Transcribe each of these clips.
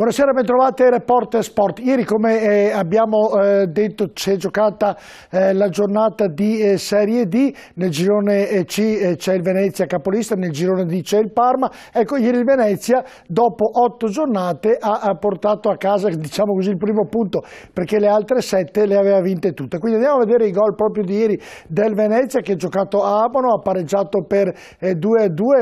Buonasera, bentrovati Reporter Sport. Ieri come eh, abbiamo eh, detto si è giocata eh, la giornata di eh, Serie D, nel girone eh, C eh, c'è il Venezia capolista, nel girone D c'è il Parma. Ecco, ieri il Venezia dopo otto giornate ha, ha, portato a casa diciamo così, il primo punto perché le altre sette le aveva vinte tutte. Quindi andiamo a vedere i gol proprio di ieri del Venezia che ha giocato a Abano, ha pareggiato per 2-2,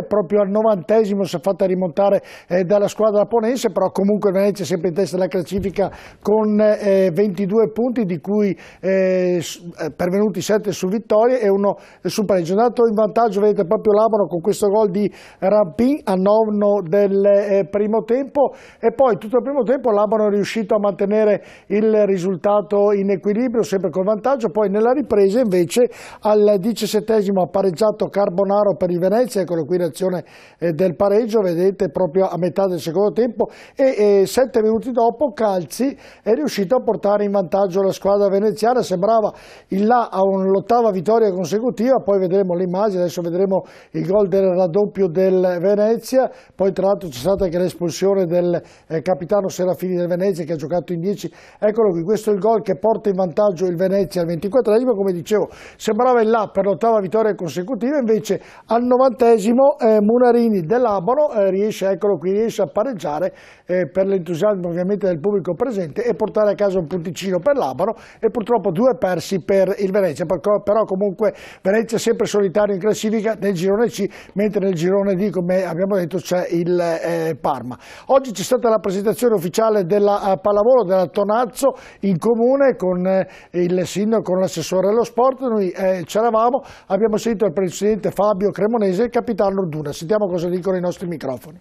proprio al novantesimo si è fatta rimontare dalla squadra ponense, però comunque comunque Venezia sempre in testa alla classifica con eh, 22 punti di cui eh, eh pervenuti 7 su vittorie e uno su pareggio. È andato in vantaggio vedete proprio Labano con questo gol di Rampin a nono del eh, primo tempo e poi tutto il primo tempo Labano è riuscito a mantenere il risultato in equilibrio sempre col vantaggio, poi nella ripresa invece al diciassettesimo ha pareggiato Carbonaro per il Venezia, eccolo qui l'azione eh, del pareggio, vedete proprio a metà del secondo tempo e, e eh, sette minuti dopo Calzi è riuscito a portare in vantaggio la squadra veneziana, sembrava in là a un'ottava vittoria consecutiva, poi vedremo le immagini, adesso vedremo il gol del raddoppio del Venezia, poi tra l'altro c'è stata anche l'espulsione del eh, capitano Serafini del Venezia che ha giocato in 10, eccolo qui, questo è il gol che porta in vantaggio il Venezia al 24esimo, come dicevo sembrava in là per l'ottava vittoria consecutiva, invece al 90esimo eh, Munarini dell'Abano eh, riesce, eccolo qui, riesce a pareggiare eh, per l'entusiasmo ovviamente del pubblico presente e portare a casa un punticino per l'Abaro e purtroppo due persi per il Venezia, però comunque Venezia sempre solitario in classifica nel girone C, mentre nel girone D come abbiamo detto c'è il eh, Parma. Oggi c'è stata la presentazione ufficiale della eh, pallavolo della Tonazzo in comune con eh, il sindaco, con l'assessore dello sport, noi eh, c'eravamo, abbiamo sentito il presidente Fabio Cremonese e il capitano Duna, sentiamo cosa dicono i nostri microfoni.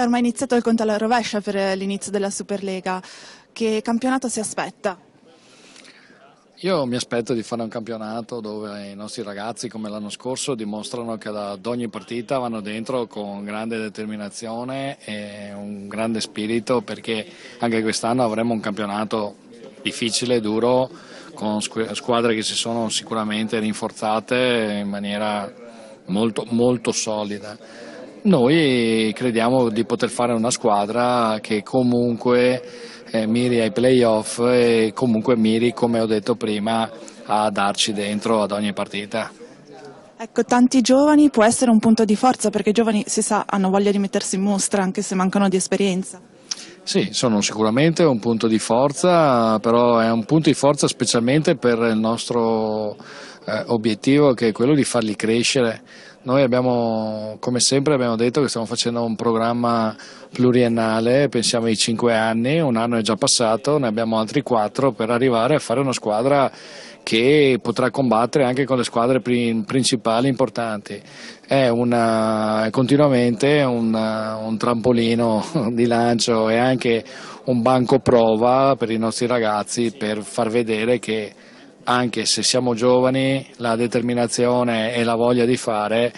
È ormai iniziato il conto alla rovescia per l'inizio della Superlega. Che campionato si aspetta? Io mi aspetto di fare un campionato dove i nostri ragazzi, come l'anno scorso, dimostrano che ad ogni partita vanno dentro con grande determinazione e un grande spirito perché anche quest'anno avremo un campionato difficile, duro, con squadre che si sono sicuramente rinforzate in maniera molto, molto solida noi crediamo di poter fare una squadra che comunque eh, miri ai playoff e comunque miri, come ho detto prima, a darci dentro ad ogni partita. Ecco, tanti giovani può essere un punto di forza perché i giovani, si sa, hanno voglia di mettersi in mostra anche se mancano di esperienza. Sì, sono sicuramente un punto di forza, però è un punto di forza specialmente per il nostro eh, obiettivo che è quello di farli crescere noi abbiamo, come sempre, abbiamo detto che stiamo facendo un programma pluriennale, pensiamo ai cinque anni, un anno è già passato, ne abbiamo altri quattro per arrivare a fare una squadra che potrà combattere anche con le squadre principali importanti. È, una, continuamente una, un trampolino di lancio e anche un banco prova per i nostri ragazzi per far vedere che anche se siamo giovani, la determinazione e la voglia di fare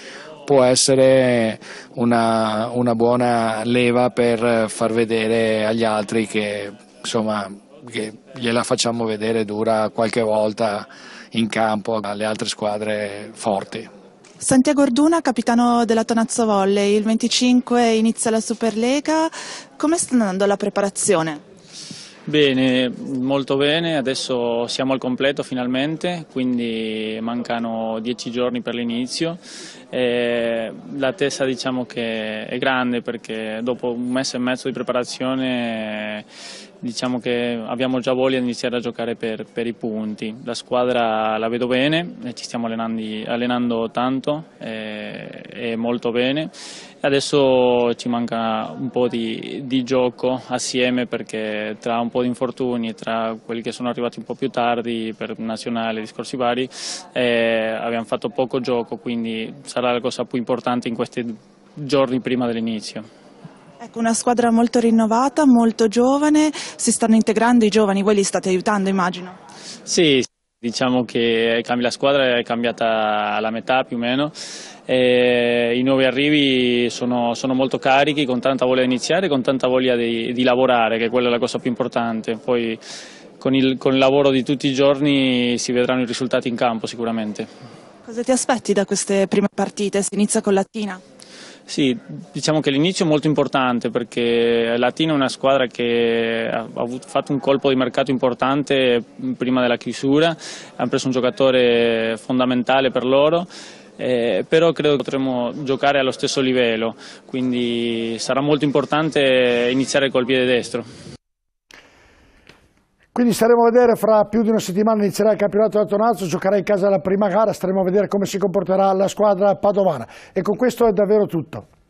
può essere una, una buona leva per far vedere agli altri che, insomma, che gliela facciamo vedere dura qualche volta in campo alle altre squadre forti. Santiago Orduna, capitano della Tonazzo Volley, il 25 inizia la Superlega, come sta andando la preparazione? Bene, molto bene, adesso siamo al completo finalmente, quindi mancano dieci giorni per l'inizio. La testa diciamo che è grande perché dopo un mese e mezzo di preparazione diciamo che abbiamo già voglia di iniziare a giocare per, per i punti. La squadra la vedo bene, eh, ci stiamo allenando, allenando tanto e, eh, e, molto bene. Adesso ci manca un po' di, di, gioco assieme perché tra un po' di infortuni, e tra quelli che sono arrivati un po' più tardi per nazionale, discorsi vari, eh, abbiamo fatto poco gioco, quindi sarà la cosa più importante in questi giorni prima dell'inizio. Una squadra molto rinnovata, molto giovane, si stanno integrando i giovani, voi li state aiutando immagino? Sì, diciamo che la squadra è cambiata alla metà più o meno, e i nuovi arrivi sono, sono, molto carichi, con tanta voglia di iniziare, con tanta voglia di, di lavorare, che quella è la cosa più importante. Poi, con il, con il, lavoro di tutti i giorni si vedranno i risultati in campo sicuramente. Cosa ti aspetti da queste prime partite? Si inizia con la Tina? Sì, diciamo che l'inizio è molto importante perché Latina è una squadra che ha fatto un colpo di mercato importante prima della chiusura, hanno preso un giocatore fondamentale per loro. Eh, però credo che potremo giocare allo stesso livello, quindi sarà molto importante iniziare col piede destro. Quindi staremo a vedere, fra più di una settimana inizierà il campionato da Tonazzo, giocherà in casa la prima gara, staremo a vedere come si comporterà la squadra padovana. E con questo è davvero tutto.